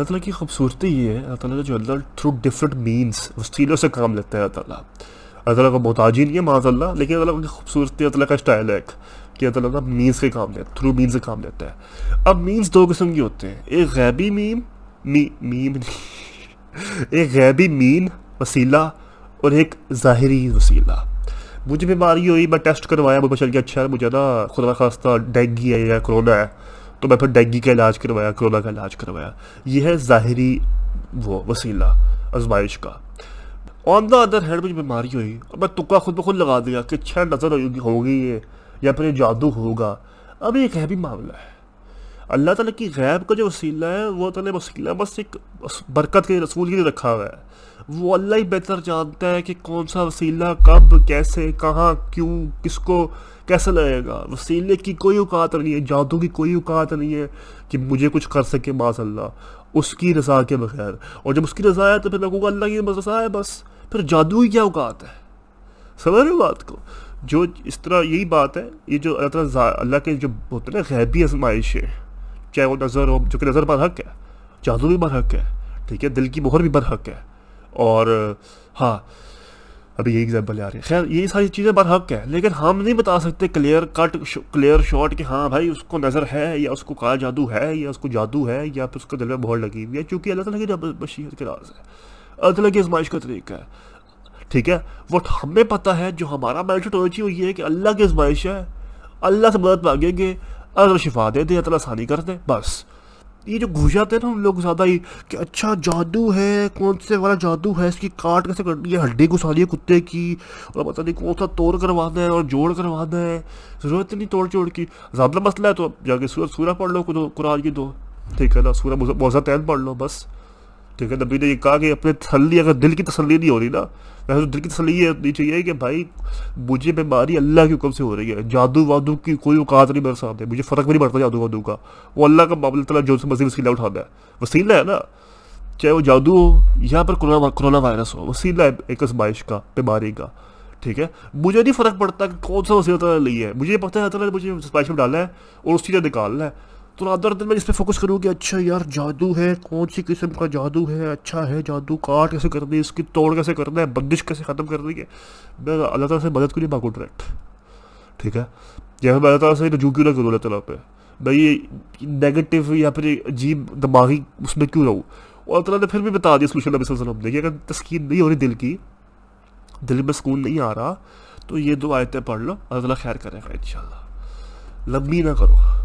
अल्लाह की खूबसूरती ये है अल्लाह ताला जो अल्लाह थ्रू डिफरेंट मीनस वसीलों से काम लेता है अल्लाह अल्लाह का मोहताजी नहीं है माजल्ला लेकिन अल्लाह की खूबसूरती अल्लाह का स्टाइल है कि अल्लाह ताला मीन्स के काम लेते थ्रू मीन से काम लेता है अब मीन्स दो किस्म के होते हैं एक गैबी मीम मी मीम एक गैबी मीन वसीला और एक ज़ाहरी वसीला मुझे बीमारी हुई मैं टेस्ट करवाया मुझे चल गया अच्छा मुझे ना खुदा खास्ता डेंगी है या कोरोना है तो मैं फिर डेंगी का इलाज करवाया कोरोना का इलाज करवाया यह है ज़ाहरी वो वसीला आजमाइश का ऑन द अदर हैंड मुझे बीमारी हुई और मैं तुक्का खुद ब खुद लगा दिया कि छह नज़र होगी ये या फिर जादू होगा अब है भी मामला है अल्लाह ताला की गैब का जो वसीला है वो तला वसीला बस एक बरकत के रसूल के लिए रखा हुआ है वो अल्लाह ही बेहतर जानता है कि कौन सा वसीला कब कैसे कहाँ क्यों किसको कैसा लगेगा वसीले की कोई औकात नहीं है जादू की कोई औकात नहीं है कि मुझे कुछ कर सके माशल्ला उसकी रजा के बगैर और जब उसकी रजा है तो फिर लगूंगा अल्लाह की रजा है बस फिर जादू की क्या औकात है समझ रहे हो बात को जो इस तरह यही बात है ये जो अल्लाह तला अल्लाह के जो होते हैं ना गैबी है चाहे वो नज़र हो जो कि नज़र पर हक है जादू भी बर हक है ठीक है दिल की मोहर भी बर हक है और हाँ अभी ये एग्जाम्पल आ रही है खैर ये सारी चीज़ें बार हक है लेकिन हम नहीं बता सकते क्लियर कट क्लियर शॉट कि हाँ भाई उसको नज़र है या उसको काला जादू है या उसको जादू है या फिर उसके दिल में बहुत लगी हुई है चूँकि अल्लाह तला की बशीर के राज है अल्लाह तला की आजमाइश का तरीका है ठीक है वो हमें पता है जो हमारा माइंड होना चाहिए वो ये है कि अल्लाह की आजमाइश है अल्लाह से मदद मांगेंगे अगर शिफा दे दे अल्लाह आसानी कर दे बस ये जो घुस जाते हैं ना उन लोग ज़्यादा ही कि अच्छा जादू है कौन से वाला जादू है इसकी काट कैसे दी है हड्डी घुसा दी है कुत्ते की और पता नहीं कौन सा तोड़ करवाना है और जोड़ करवाना है ज़रूरत नहीं तोड़ जोड़ की ज़्यादा मसला है तो जाके सूरज सूरा पढ़ लो कुरान की दो ठीक है ना बहुत ज़्यादा तैन पढ़ लो बस ठीक है नबी ने ये कहा कि अपने तसली अगर दिल की तसली नहीं हो रही ना वैसे तो दिल की तसली होनी चाहिए कि भाई मुझे बीमारी अल्लाह के हुक्म से हो रही है जादू वादू की कोई औकात नहीं मेरे सामने मुझे फ़र्क भी नहीं पड़ता जादू वादू का वो अल्लाह का मामला तला जो मजीद वसीला उठाता है वसीला है ना चाहे वो जादू हो या पर कोरोना वायरस हो वसीला है एक आजमाइश का बीमारी का ठीक है मुझे नहीं फ़र्क पड़ता कि कौन सा वसीला तला लिया है मुझे पता है मुझे आजमाइश में डालना है और उस चीज़ें निकालना है तो अदर दिन मैं इस पर फोकस करूँ कि अच्छा यार जादू है कौन सी किस्म का जादू है अच्छा है जादू काट कैसे करनी है इसकी तोड़ कैसे करना है बंदिश कैसे ख़त्म करनी है मैं अल्लाह तला से मदद के लिए मांगू डायरेक्ट ठीक है या मैं अल्लाह तला से रजू क्यों ना करूँ अल्लाह तला पे मैं ये नेगेटिव या फिर अजीब दिमागी उसमें क्यों रहूँ और अल्लाह तला ने फिर भी बता दिया सोल्यूशन नबी वसलम ने कि अगर तस्कीन नहीं हो रही दिल की दिल में सुकून नहीं आ रहा तो ये दो आयतें पढ़ लो अल्लाह तला खैर करेगा इन लंबी ना करो